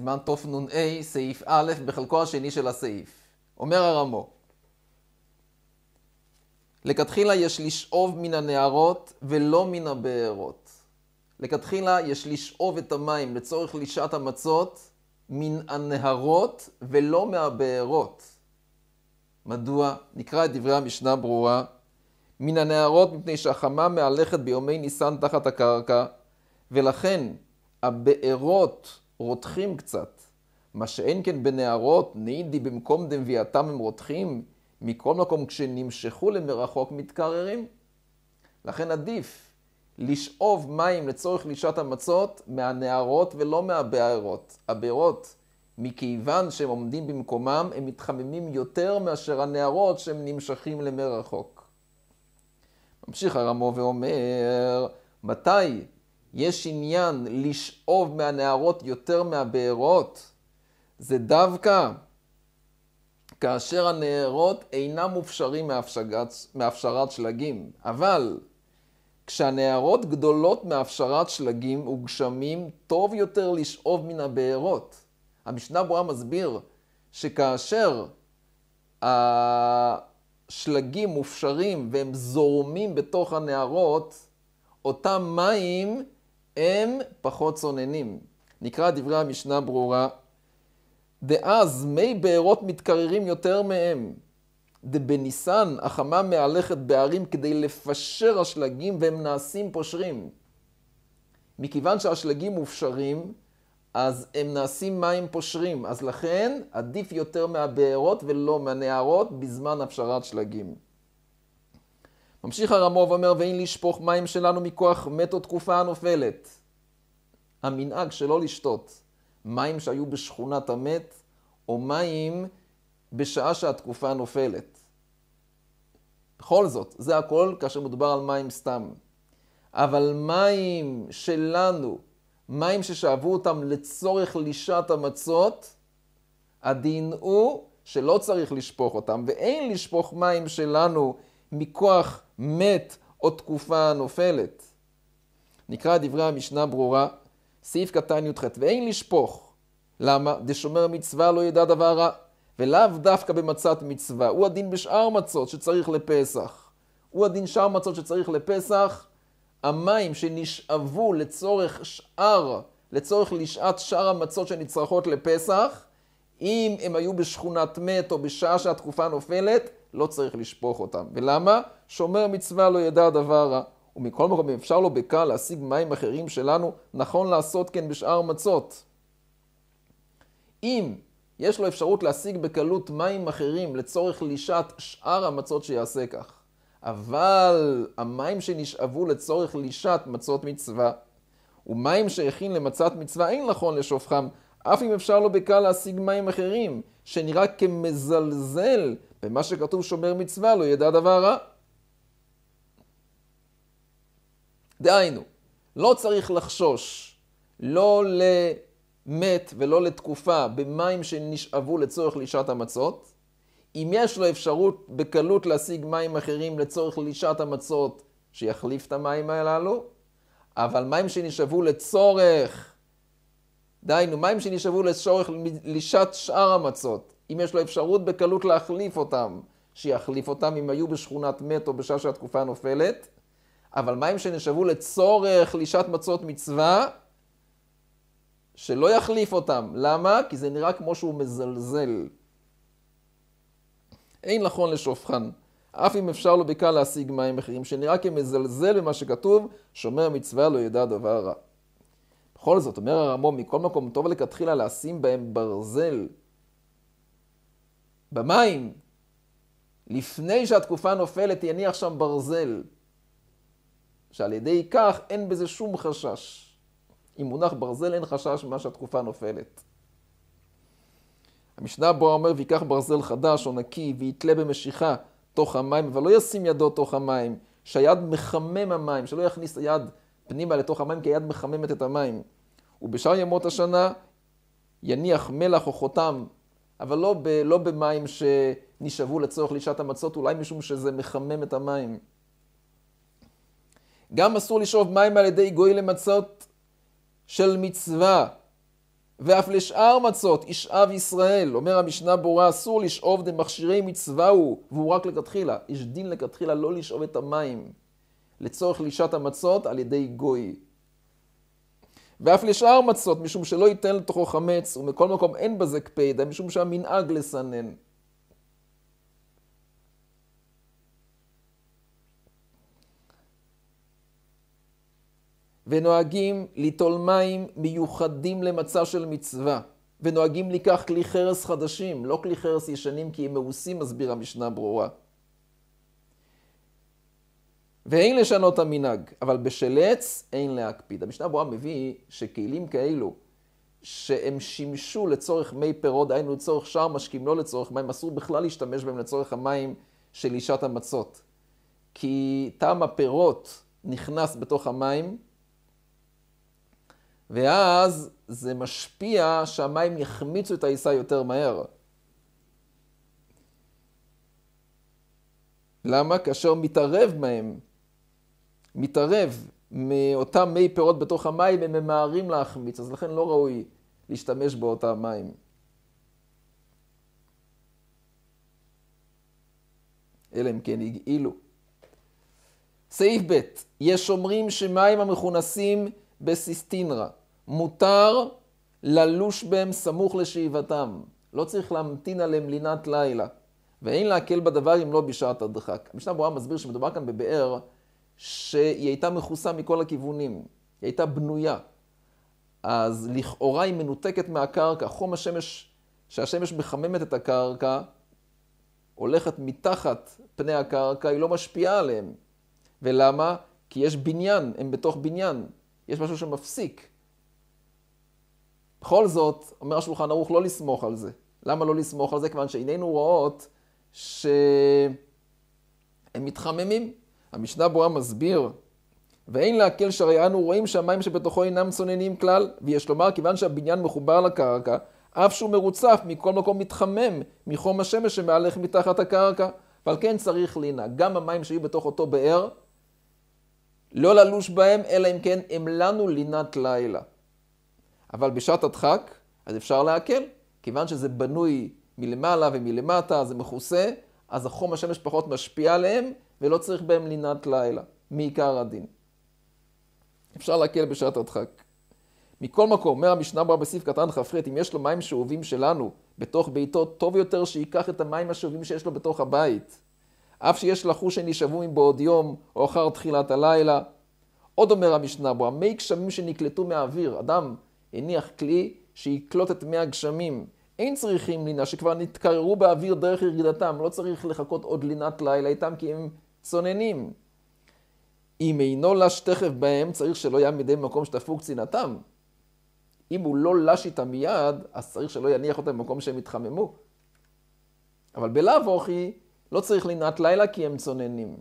סימן תנ"א, סעיף א', בחלקו השני של הסעיף. אומר הרמו, לכתחילה יש לשאוב מן הנהרות ולא מן הבארות. לכתחילה יש לשאוב את המים לצורך לישת המצות מן הנהרות ולא מהבארות. מדוע? נקרא את דברי המשנה ברורה. מן הנהרות מפני שהחמה מהלכת ביומי ניסן תחת הקרקע, ולכן הבארות רותחים קצת. מה שאין כן בנערות, נידי במקום דמביאתם הם רותחים, מכל מקום כשנמשכו למרחוק מתקררים. לכן עדיף לשאוב מים לצורך לישת המצות מהנערות ולא מהבארות. הבארות, מכיוון שהם עומדים במקומם, הם מתחממים יותר מאשר הנערות שהם נמשכים למרחוק. ממשיך הרמו ואומר, מתי יש עניין לשאוב מהנערות יותר מהבארות, זה דווקא כאשר הנערות אינם מופשרים מהפשגת, מהפשרת שלגים. אבל כשהנערות גדולות מהפשרת שלגים וגשמים, טוב יותר לשאוב מן הבארות. המשנה ברורה מסביר שכאשר השלגים מופשרים והם זורמים בתוך הנערות, אותם מים הם פחות צוננים. נקרא דברי המשנה ברורה, דאז מי בארות מתקררים יותר מהם. דבניסן החמה מהלכת בערים כדי לפשר השלגים והם נעשים פושרים. מכיוון שהשלגים מופשרים, אז הם נעשים מים פושרים, אז לכן עדיף יותר מהבארות ולא מהנערות בזמן הפשרת שלגים. ממשיך הרמו ואומר, ואין לשפוך מים שלנו מכוח מתו תקופה הנופלת. המנהג שלא לשתות מים שהיו בשכונת המת, או מים בשעה שהתקופה נופלת. בכל זאת, זה הכל כאשר מדובר על מים סתם. אבל מים שלנו, מים ששאבו אותם לצורך לישת המצות, הדין הוא שלא צריך לשפוך אותם, ואין לשפוך מים שלנו מכוח מת או תקופה נופלת. נקרא דברי המשנה ברורה, סעיף קטן י"ח, ואין לשפוך. למה? דשומר מצווה לא ידע דבר רע, ולאו דווקא במצת מצווה. הוא הדין בשאר מצות שצריך לפסח. הוא הדין שאר מצות שצריך לפסח. המים שנשאבו לצורך שאר, לצורך לשעת שאר המצות שנצרכות לפסח, אם הם היו בשכונת מת או בשעה שהתקופה נופלת, לא צריך לשפוך אותם. ולמה? שומר מצווה לא ידע דבר רע. ומכל מקום, אם אפשר לו בקל להשיג מים אחרים שלנו, נכון לעשות כן בשאר מצות. אם יש לו אפשרות להשיג בקלות מים אחרים לצורך לישת שאר המצות שיעשה כך, אבל המים שנשאבו לצורך לישת מצות מצווה, ומים שהכין למצת מצווה אין נכון לשופכם אף אם אפשר לו בקל להשיג מים אחרים, שנראה כמזלזל במה שכתוב שומר מצווה, לא ידע דבר רע. דהיינו, לא צריך לחשוש, לא למת ולא לתקופה, במים שנשאבו לצורך לישת המצות. אם יש לו אפשרות בקלות להשיג מים אחרים לצורך לישת המצות, שיחליף את המים הללו, אבל מים שנשאבו לצורך דהיינו, מים שנשאבו לצורך לישת שאר המצות, אם יש לו אפשרות בקלות להחליף אותם, שיחליף אותם אם היו בשכונת מת או בשעה שהתקופה נופלת, אבל מים שנשאבו לצורך לישת מצות מצווה, שלא יחליף אותם. למה? כי זה נראה כמו שהוא מזלזל. אין נכון לשופכן, אף אם אפשר לו בקל להשיג מים אחרים, שנראה כמזלזל במה שכתוב, שומר מצווה לא ידע דבר רע. בכל זאת, אומר הרמב"ם, מכל מקום טוב לכתחילה לשים בהם ברזל במים, לפני שהתקופה נופלת, יניח שם ברזל, שעל ידי כך אין בזה שום חשש. אם מונח ברזל, אין חשש ממה שהתקופה נופלת. המשנה בו אומר, ויקח ברזל חדש או נקי, ויתלה במשיכה תוך המים, אבל לא ישים ידו תוך המים, שהיד מחמם המים, שלא יכניס היד פנימה לתוך המים, כי היד מחממת את המים. ובשאר ימות השנה יניח מלח או חותם, אבל לא, ב, לא במים שנשאבו לצורך לישת המצות, אולי משום שזה מחמם את המים. גם אסור לשאוב מים על ידי גוי למצות של מצווה, ואף לשאר מצות ישאב ישראל. אומר המשנה ברורה, אסור לשאוב דמכשירי מצווה הוא, והוא רק לכתחילה. יש דין לכתחילה לא לשאוב את המים. לצורך לישת המצות על ידי גוי. ואף לשאר מצות, משום שלא ייתן לתוכו חמץ, ומכל מקום אין בזה קפידה, משום שהמנהג לסנן. ונוהגים ליטול מים מיוחדים למצה של מצווה, ונוהגים לקח כלי חרס חדשים, לא כלי חרס ישנים כי הם מאוסים, מסביר המשנה ברורה. ואין לשנות המנהג, אבל בשלץ אין להקפיד. המשנה ברורה מביא שכלים כאלו, שהם שימשו לצורך מי פירות, דהיינו לצורך שער משקים, לא לצורך מים, אסור בכלל להשתמש בהם לצורך המים של אישת המצות. כי טעם הפירות נכנס בתוך המים, ואז זה משפיע שהמים יחמיצו את העיסה יותר מהר. למה? כאשר מתערב בהם מתערב מאותם מי פירות בתוך המים, הם ממהרים להחמיץ, אז לכן לא ראוי להשתמש באותם מים. אלא אם כן הגעילו. סעיף ב', יש אומרים שמים המכונסים בסיסטינרה, מותר ללוש בהם סמוך לשאיבתם. לא צריך להמתין עליהם לינת לילה, ואין להקל בדבר אם לא בשעת הדחק. המשנה ברורה מסביר שמדובר כאן בבאר שהיא הייתה מכוסה מכל הכיוונים, היא הייתה בנויה. אז לכאורה היא מנותקת מהקרקע, חום השמש, שהשמש מחממת את הקרקע, הולכת מתחת פני הקרקע, היא לא משפיעה עליהם. ולמה? כי יש בניין, הם בתוך בניין, יש משהו שמפסיק. בכל זאת, אומר השולחן ערוך לא לסמוך על זה. למה לא לסמוך על זה? כיוון שעינינו רואות שהם מתחממים. המשנה ברורה מסביר, ואין להקל שריינו, רואים שהמים שבתוכו אינם צוננים כלל, ויש לומר, כיוון שהבניין מחובר לקרקע, אף שהוא מרוצף, מכל מקום מתחמם מחום השמש שמהלך מתחת הקרקע. ועל כן צריך לינה, גם המים שהיו בתוך אותו באר, לא ללוש בהם, אלא אם כן הם לנו לינת לילה. אבל בשעת הדחק, אז אפשר להקל, כיוון שזה בנוי מלמעלה ומלמטה, זה מכוסה, אז החום השמש פחות משפיע עליהם, ולא צריך בהם לינת לילה, מעיקר הדין. אפשר להקל בשעת הדחק. מכל מקום, אומר המשנה בר בסעיף קטן כ"ח, אם יש לו מים שאובים שלנו בתוך ביתו, טוב יותר שייקח את המים השאובים שיש לו בתוך הבית. אף שיש לחוש שנשאבו מבעוד יום או אחר תחילת הלילה. עוד אומר המשנה בו, המי גשמים שנקלטו מהאוויר. אדם הניח כלי שיקלוט את מי הגשמים. אין צריכים לינה, שכבר נתקררו באוויר דרך ירידתם, לא צריך לחכות עוד לינת לילה איתם, כי הם צוננים. אם אינו לש תכף בהם, צריך שלא יעמיד מדי מקום שתפוג צנעתם. אם הוא לא לש איתם מיד, אז צריך שלא יניח אותם במקום שהם יתחממו. אבל בלאו הכי, לא צריך לנעת לילה כי הם צוננים.